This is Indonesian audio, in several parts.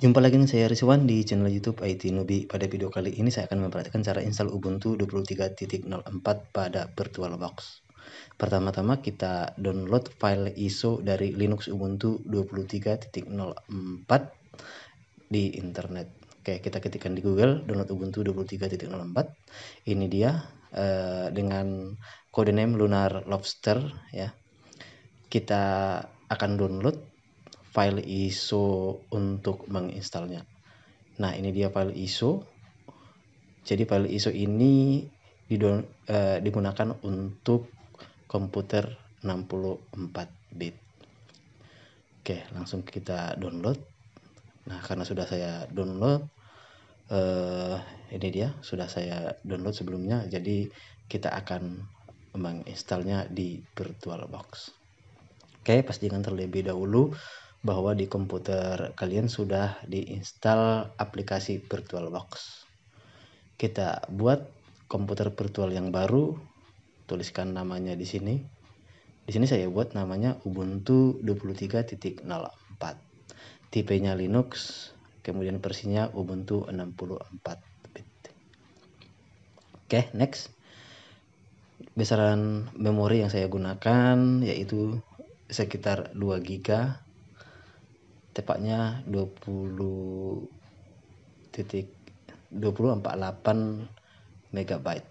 Jumpa lagi dengan saya Rizwan di channel YouTube IT Nubi. Pada video kali ini saya akan memperhatikan cara install Ubuntu 23.04 pada VirtualBox. Pertama-tama kita download file ISO dari Linux Ubuntu 23.04 di internet. Oke, kita ketikkan di Google download Ubuntu 23.04. Ini dia eh, dengan codename Lunar Lobster ya. Kita akan download file ISO untuk menginstalnya. Nah, ini dia file ISO. Jadi file ISO ini didon, eh, digunakan untuk komputer 64 bit. Oke, langsung kita download. Nah, karena sudah saya download eh ini dia, sudah saya download sebelumnya. Jadi kita akan menginstalnya di VirtualBox. Oke, pastikan terlebih dahulu bahwa di komputer kalian sudah diinstal aplikasi VirtualBox. Kita buat komputer virtual yang baru, tuliskan namanya di sini. Di sini saya buat namanya Ubuntu 23.04. Tipenya Linux, kemudian versinya Ubuntu 64 bit. Oke, next. Besaran memori yang saya gunakan yaitu sekitar 2 GB tepatnya 20 titik 2048 megabyte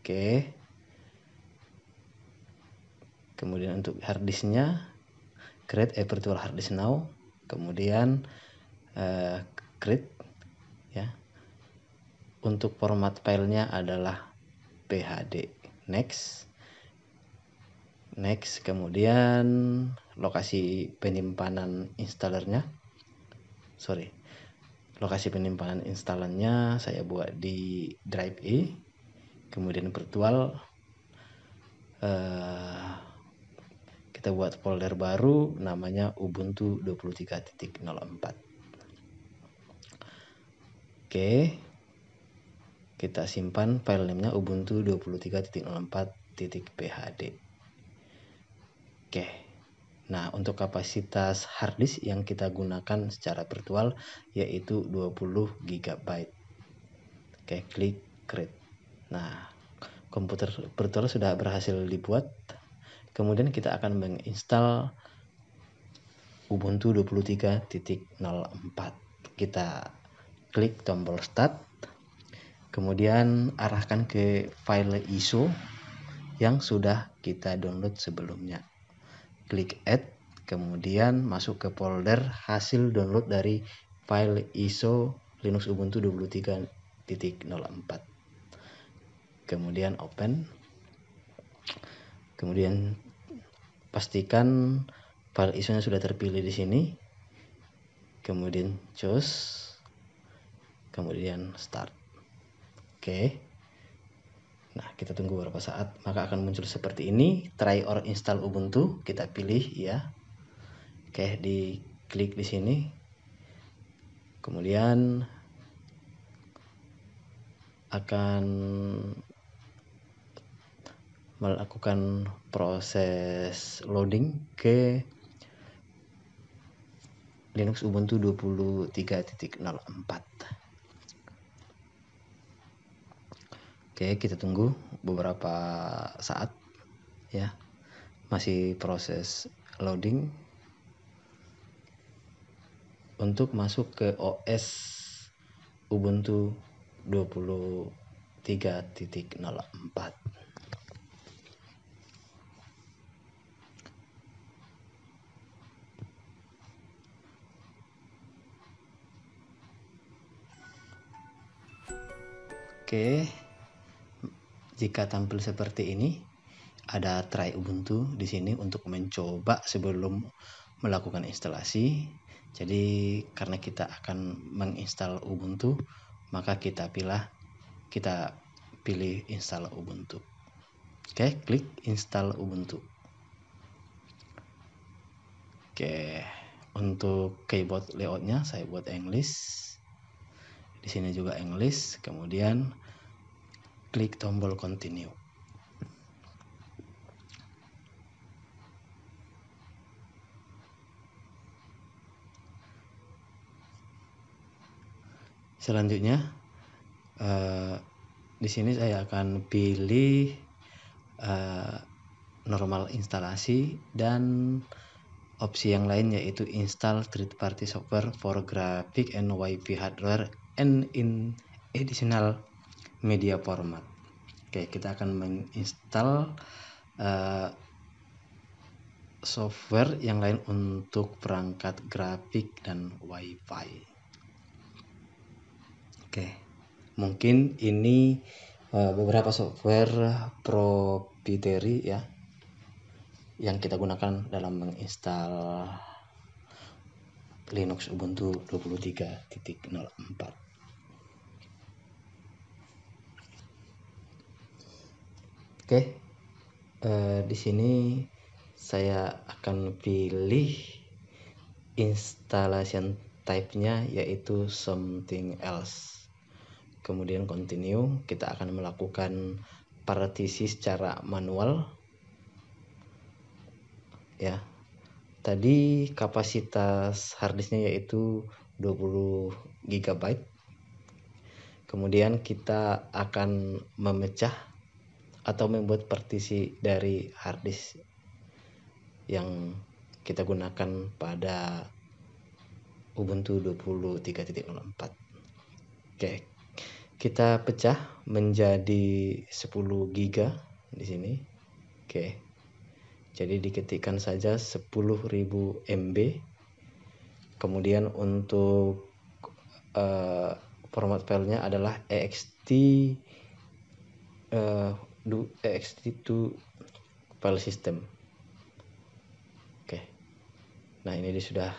oke kemudian untuk harddisknya create a virtual harddisk now kemudian uh, create ya untuk format filenya adalah PHD next next kemudian lokasi penyimpanan installernya sorry lokasi penyimpanan installernya saya buat di drive E kemudian virtual uh, kita buat folder baru namanya Ubuntu 23.04 oke kita simpan file nya Ubuntu 23.04.phd oke Nah, untuk kapasitas harddisk yang kita gunakan secara virtual yaitu 20 GB. Oke, klik create. Nah, komputer virtual sudah berhasil dibuat. Kemudian kita akan menginstal Ubuntu 23.04. Kita klik tombol start. Kemudian arahkan ke file ISO yang sudah kita download sebelumnya klik add, kemudian masuk ke folder hasil download dari file ISO Linux Ubuntu 23.04. Kemudian open. Kemudian pastikan file ISO-nya sudah terpilih di sini. Kemudian choose. Kemudian start. Oke. Okay. Nah, kita tunggu beberapa saat, maka akan muncul seperti ini, try or install Ubuntu, kita pilih ya. Oke, klik di sini. Kemudian akan melakukan proses loading ke Linux Ubuntu 23.04. Oke, kita tunggu beberapa saat ya. Masih proses loading untuk masuk ke OS Ubuntu 23.04. Oke, jika tampil seperti ini, ada try Ubuntu di sini untuk mencoba sebelum melakukan instalasi. Jadi karena kita akan menginstal Ubuntu, maka kita pilih kita pilih install Ubuntu. Oke, klik install Ubuntu. Oke, untuk keyboard layoutnya saya buat English. Di sini juga English, kemudian klik tombol continue. Selanjutnya, uh, di sini saya akan pilih uh, normal instalasi dan opsi yang lain yaitu install third party software for graphic and YP hardware and in additional media format oke kita akan menginstal uh, software yang lain untuk perangkat grafik dan wifi oke mungkin ini uh, beberapa software proprietary ya yang kita gunakan dalam menginstal Linux Ubuntu 23.04 Oke, uh, di sini saya akan pilih installation type-nya yaitu something else. Kemudian continue, kita akan melakukan partisi secara manual. Ya. Tadi kapasitas harddisknya yaitu 20 GB. Kemudian kita akan memecah atau membuat partisi dari harddisk yang kita gunakan pada Ubuntu 23.04. Oke. Kita pecah menjadi 10 giga di sini. Oke. Jadi diketikkan saja 10.000 MB. Kemudian untuk uh, format filenya adalah ext uh, eh, do ext eh, to file system oke okay. nah ini sudah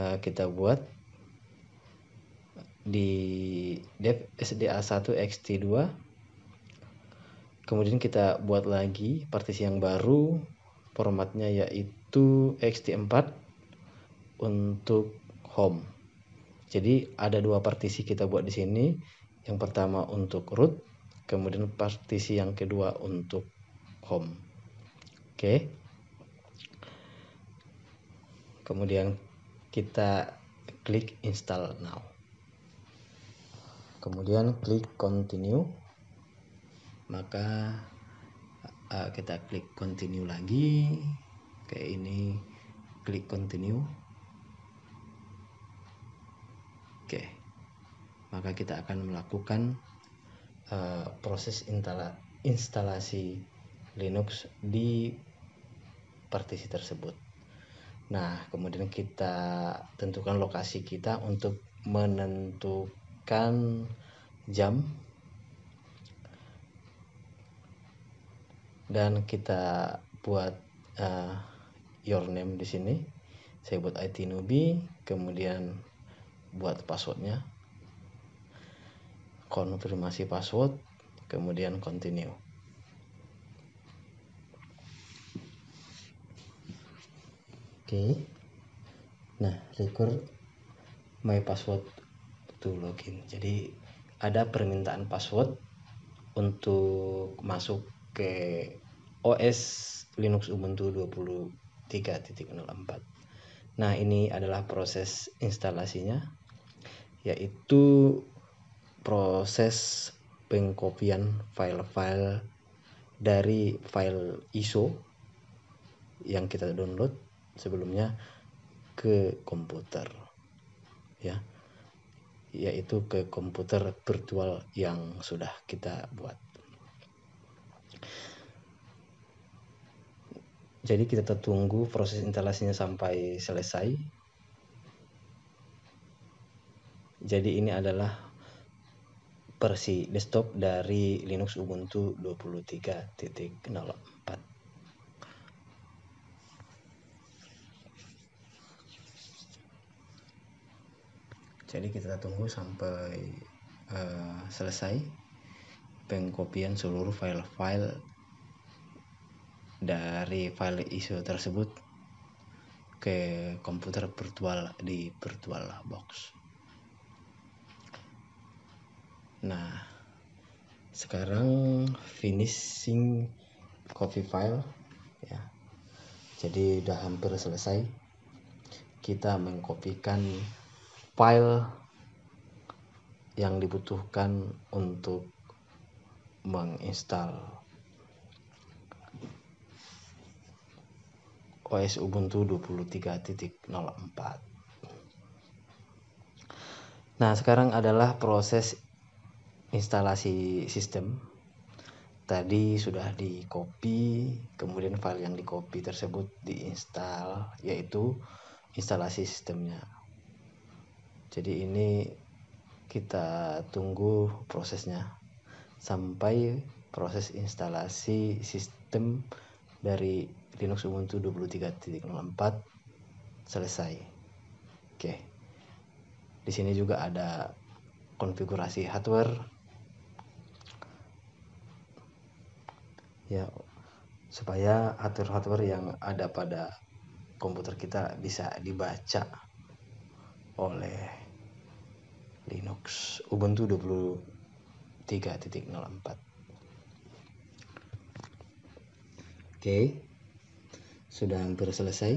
uh, kita buat di dev sda1 ext 2 kemudian kita buat lagi partisi yang baru formatnya yaitu ext 4 untuk home jadi ada dua partisi kita buat di sini yang pertama untuk root kemudian partisi yang kedua untuk home oke kemudian kita klik install now kemudian klik continue maka uh, kita klik continue lagi kayak ini klik continue oke maka kita akan melakukan uh, proses instala instalasi Linux di partisi tersebut. Nah, kemudian kita tentukan lokasi kita untuk menentukan jam dan kita buat uh, your name di sini. Saya buat IT newbie, kemudian buat passwordnya konfirmasi password, kemudian continue. Oke. Nah, record my password to login. Jadi ada permintaan password untuk masuk ke OS Linux Ubuntu 23.04. Nah, ini adalah proses instalasinya yaitu proses pengkopian file-file dari file ISO yang kita download sebelumnya ke komputer ya yaitu ke komputer virtual yang sudah kita buat jadi kita tunggu proses instalasinya sampai selesai jadi ini adalah versi desktop dari Linux Ubuntu 23.04. Jadi kita tunggu sampai uh, selesai pengkopian seluruh file-file dari file ISO tersebut ke komputer virtual di VirtualBox. box. nah sekarang finishing copy file ya jadi udah hampir selesai kita mengkopikan file yang dibutuhkan untuk menginstal OS Ubuntu 23.04 Nah sekarang adalah proses instalasi sistem tadi sudah di copy kemudian file yang di copy tersebut diinstal yaitu instalasi sistemnya jadi ini kita tunggu prosesnya sampai proses instalasi sistem dari Linux Ubuntu 23.04 selesai oke di sini juga ada konfigurasi hardware ya supaya atur hardware yang ada pada komputer kita bisa dibaca oleh Linux Ubuntu 23.04 Oke sudah hampir selesai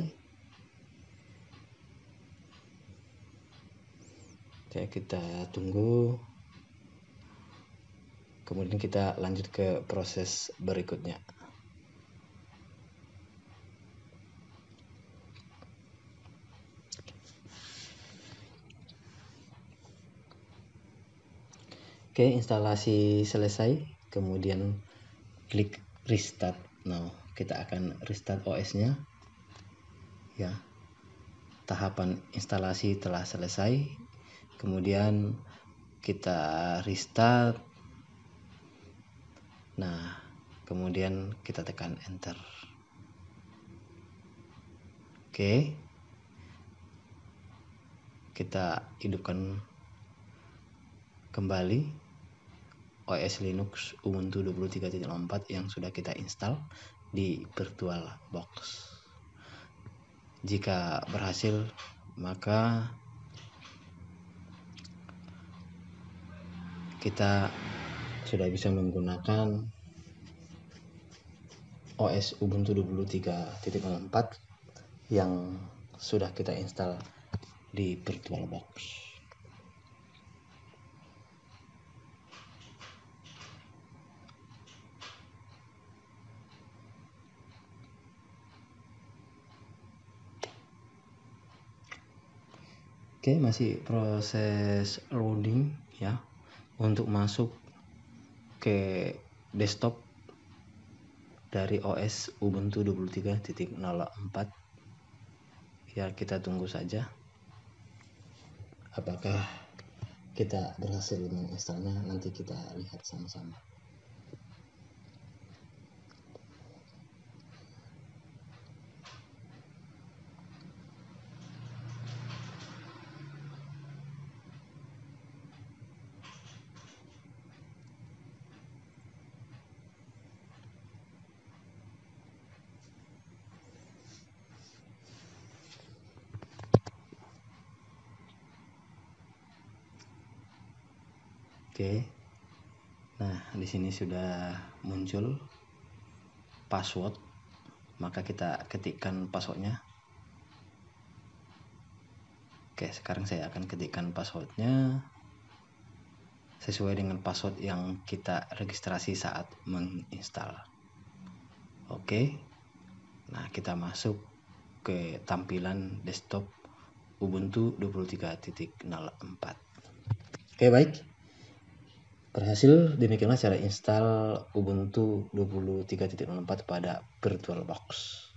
Oke kita tunggu kemudian kita lanjut ke proses berikutnya Oke, instalasi selesai. Kemudian klik restart now. Kita akan restart OS-nya. Ya. Tahapan instalasi telah selesai. Kemudian kita restart Nah, kemudian kita tekan enter. Oke. Kita hidupkan kembali OS Linux Ubuntu 23.04 yang sudah kita install di Virtual Box Jika berhasil, maka kita sudah bisa menggunakan OS Ubuntu 23.04 yang sudah kita install di VirtualBox. Oke, masih proses loading ya untuk masuk pakai desktop dari OS Ubuntu 23.04 ya kita tunggu saja apakah kita berhasil menginstalnya nanti kita lihat sama-sama Oke. Nah, di sini sudah muncul password. Maka kita ketikkan passwordnya. Oke, sekarang saya akan ketikkan passwordnya sesuai dengan password yang kita registrasi saat menginstal. Oke. Nah, kita masuk ke tampilan desktop Ubuntu 23.04. Oke, baik. Berhasil demikianlah cara install Ubuntu 23.04 pada VirtualBox.